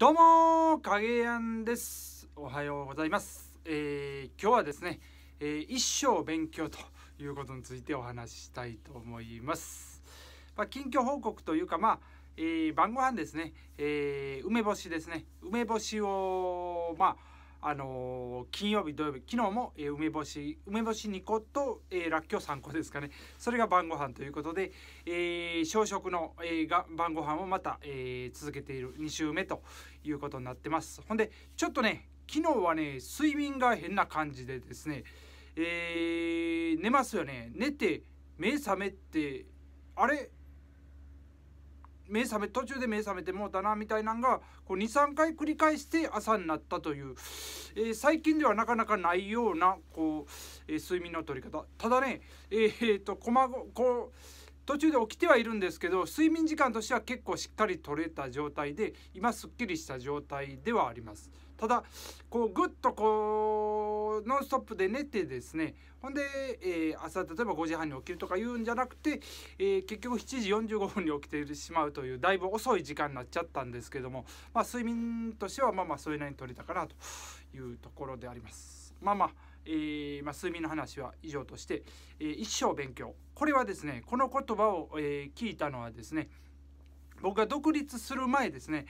どうも影やんですおはようございます、えー、今日はですね、えー、一生勉強ということについてお話ししたいと思います、まあ、近況報告というかまあ、えー、晩ご飯ですね、え梅干しですね梅干しをまああのー、金曜日土曜日昨日も、えー、梅干し梅干し2個と、えー、らっきょう3個ですかねそれが晩ご飯ということで、えー、小食の、えー、が晩ご飯をまた、えー、続けている2週目ということになってますほんでちょっとね昨日はね睡眠が変な感じでですね、えー、寝ますよね寝て目覚めてあれ目覚め途中で目覚めてもうたなみたいなんが23回繰り返して朝になったという、えー、最近ではなかなかないようなこう、えー、睡眠の取り方ただねえー、っとこう途中で起きてはいるんですけど睡眠時間としては結構しっかり取れた状態で今すっきりした状態ではありますただこうぐっとこうノンストップで寝てですねほんで、えー、朝例えば5時半に起きるとか言うんじゃなくて、えー、結局7時45分に起きてしまうというだいぶ遅い時間になっちゃったんですけども、まあ、睡眠としてはまあまあそれなりに取れたかなというところであります。まあまあえー、まあ、数の話は以上として、えー、一生勉強。これはですね、この言葉を、えー、聞いたのはですね、僕が独立する前ですね、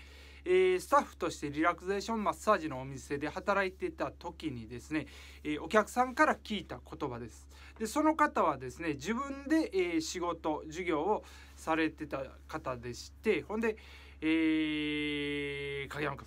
えー、スタッフとしてリラクゼーションマッサージのお店で働いてた時にですね、えー、お客さんから聞いた言葉です。で、その方はですね、自分で、えー、仕事、授業をされてた方でして、ほんで、えー、影山君、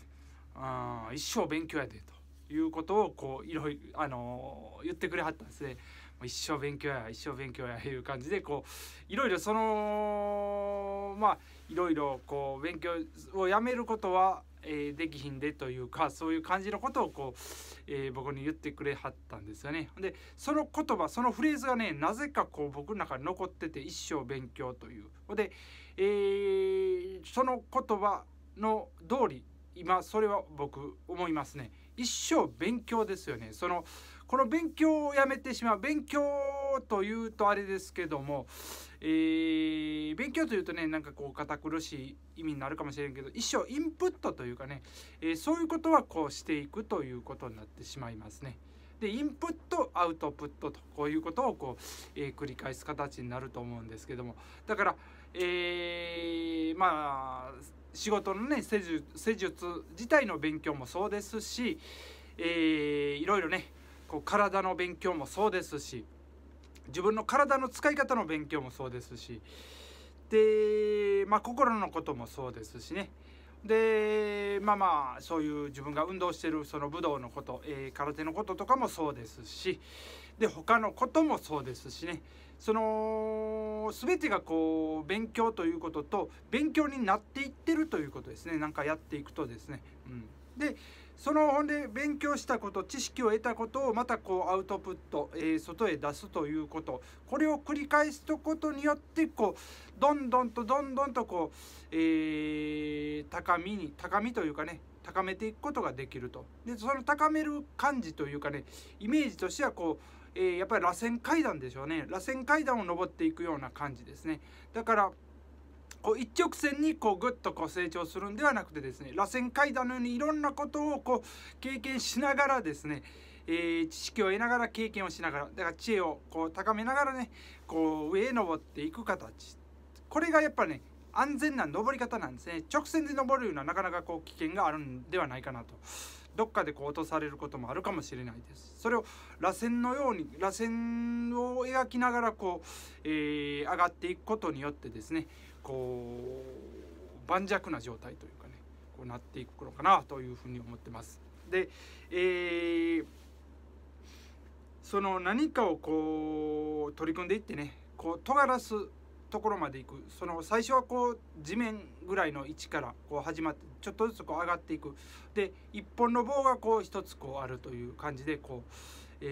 あ一生勉強やでと。いうことをこういろいろ、あの言ってくれはったんですね。一生勉強や一生勉強やいう感じでこういろいろそのまあいろいろこう勉強をやめることは、えー、できひんでというかそういう感じのことをこう、えー、僕に言ってくれはったんですよね。でその言葉そのフレーズがねなぜかこう僕の中に残ってて一生勉強という。で、えー、その言葉の通り今それは僕思いますね。一生勉強ですよねそのこの勉強をやめてしまう勉強というとあれですけども、えー、勉強というとねなんかこう堅苦しい意味になるかもしれんけど一生インプットというかね、えー、そういうことはこうしていくということになってしまいますね。でインプットアウトプットとこういうことをこう、えー、繰り返す形になると思うんですけどもだから、えー、まあ仕事のね施術施術自体の勉強もそうですし、えー、いろいろねこう体の勉強もそうですし自分の体の使い方の勉強もそうですしで、まあ、心のこともそうですしねでまあまあそういう自分が運動してるその武道のこと、えー、空手のこととかもそうですしで他のこともそうですしねその全てがこう勉強ということと勉強になっていってるということですねなんかやっていくとですね。うん、でそのほんで勉強したこと知識を得たことをまたこうアウトプット、えー、外へ出すということこれを繰り返すことによってこうどんどんとどんどんとこう、えー、高みに高みというかね高めていくことができるとでその高める感じというかねイメージとしてはこうえー、やっぱり螺旋階段でしょうね螺旋階段を登っていくような感じですねだからこう一直線にこうぐっとこう成長するんではなくてですね螺旋階段のようにいろんなことをこう経験しながらですね、えー、知識を得ながら経験をしながらだから知恵をこう高めながらねこう上へ登っていく形これがやっぱね安全な登り方なんですね直線で登るうななかなかこう危険があるんではないかなと。どっかでこう落とされることもあるかもしれないですそれを螺旋のように螺旋を描きながらこう、えー、上がっていくことによってですねこう盤石な状態というかねこうなっていくのかなというふうに思ってます。で、えー、その何かをこう取り組んでいってねこう尖らすところまで行くその最初はこう地面ぐらいの位置からこう始まってちょっとずつこう上がっていくで一本の棒がこう一つこうあるという感じでこう、え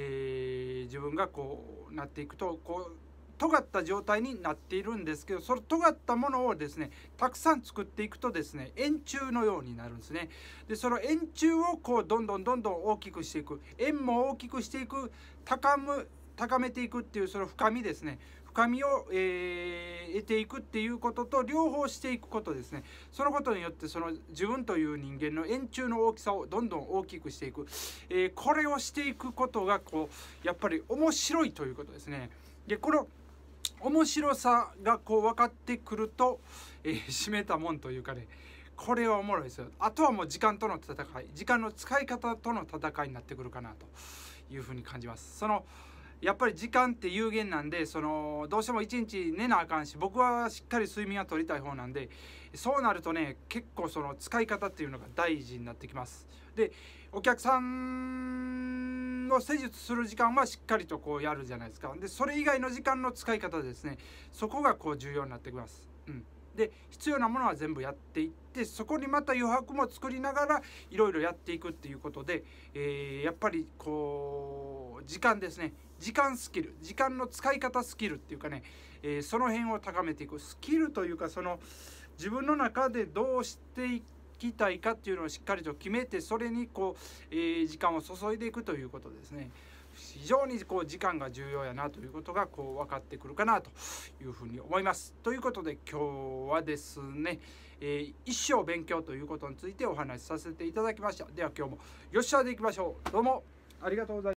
ー、自分がこうなっていくとこう尖った状態になっているんですけどその尖ったものをですねたくさん作っていくとですね円柱のようになるんですねでその円柱をこうどんどんどんどん大きくしていく円も大きくしていく高む高めていくっていうその深みですね深みを、えー、得ていくっていうことと両方していくことですねそのことによってその自分という人間の円柱の大きさをどんどん大きくしていく、えー、これをしていくことがこうやっぱり面白いということですねでこの面白さがこう分かってくると、えー、締めたもんというかねこれはおもろいですよあとはもう時間との戦い時間の使い方との戦いになってくるかなというふうに感じますそのやっぱり時間って有限なんでそのどうしても一日寝なあかんし僕はしっかり睡眠は取りたい方なんでそうなるとね結構その使い方っていうのが大事になってきますでお客さんの施術する時間はしっかりとこうやるじゃないですかでそれ以外の時間の使い方ですねそこがこう重要になってきますうんで必要なものは全部やっていってそこにまた余白も作りながらいろいろやっていくっていうことで、えー、やっぱりこう時間ですね時間スキル時間の使い方スキルっていうかね、えー、その辺を高めていくスキルというかその自分の中でどうしていきたいかっていうのをしっかりと決めてそれにこう、えー、時間を注いでいくということですね。非常にこう時間が重要やなということがこう分かってくるかなというふうに思います。ということで今日はですね、えー、一生勉強ということについてお話しさせていただきました。では今日もよっしゃでいきましょう。どうもありがとう